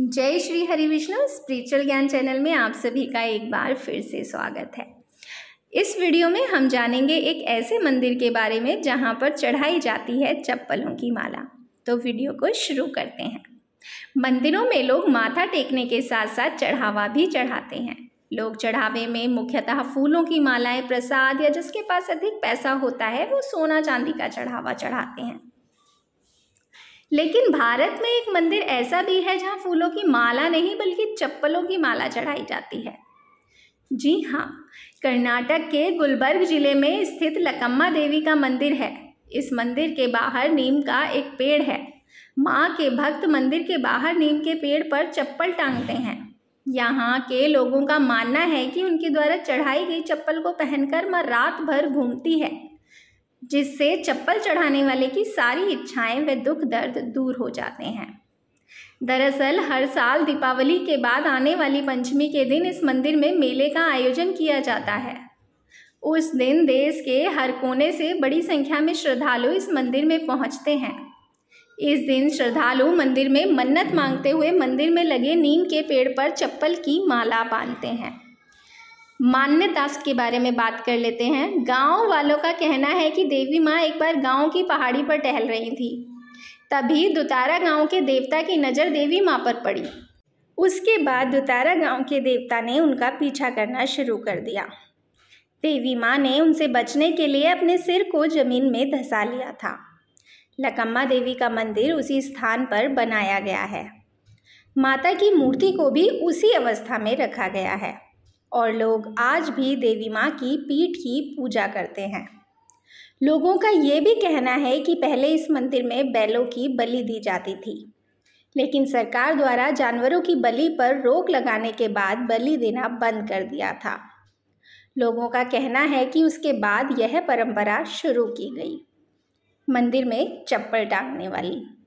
जय श्री हरि विष्णु स्पिरिचुअल ज्ञान चैनल में आप सभी का एक बार फिर से स्वागत है इस वीडियो में हम जानेंगे एक ऐसे मंदिर के बारे में जहां पर चढ़ाई जाती है चप्पलों की माला तो वीडियो को शुरू करते हैं मंदिरों में लोग माथा टेकने के साथ साथ चढ़ावा भी चढ़ाते हैं लोग चढ़ावे में मुख्यतः फूलों की मालाएं प्रसाद या जिसके पास अधिक पैसा होता है वो सोना चांदी का चढ़ावा चढ़ाते हैं लेकिन भारत में एक मंदिर ऐसा भी है जहाँ फूलों की माला नहीं बल्कि चप्पलों की माला चढ़ाई जाती है जी हाँ कर्नाटक के गुलबर्ग जिले में स्थित लकम्मा देवी का मंदिर है इस मंदिर के बाहर नीम का एक पेड़ है माँ के भक्त मंदिर के बाहर नीम के पेड़ पर चप्पल टांगते हैं यहाँ के लोगों का मानना है कि उनके द्वारा चढ़ाई गई चप्पल को पहनकर माँ रात भर घूमती है जिससे चप्पल चढ़ाने वाले की सारी इच्छाएं व दुख दर्द दूर हो जाते हैं दरअसल हर साल दीपावली के बाद आने वाली पंचमी के दिन इस मंदिर में मेले का आयोजन किया जाता है उस दिन देश के हर कोने से बड़ी संख्या में श्रद्धालु इस मंदिर में पहुंचते हैं इस दिन श्रद्धालु मंदिर में मन्नत मांगते हुए मंदिर में लगे नीम के पेड़ पर चप्पल की माला बांधते हैं मान्य दास के बारे में बात कर लेते हैं गांव वालों का कहना है कि देवी माँ एक बार गांव की पहाड़ी पर टहल रही थी तभी दुतारा गांव के देवता की नज़र देवी माँ पर पड़ी उसके बाद दुतारा गांव के देवता ने उनका पीछा करना शुरू कर दिया देवी माँ ने उनसे बचने के लिए अपने सिर को जमीन में धंसा लिया था लकम्मा देवी का मंदिर उसी स्थान पर बनाया गया है माता की मूर्ति को भी उसी अवस्था में रखा गया है और लोग आज भी देवी माँ की पीठ की पूजा करते हैं लोगों का ये भी कहना है कि पहले इस मंदिर में बैलों की बलि दी जाती थी लेकिन सरकार द्वारा जानवरों की बलि पर रोक लगाने के बाद बलि देना बंद कर दिया था लोगों का कहना है कि उसके बाद यह परंपरा शुरू की गई मंदिर में चप्पल टांगने वाली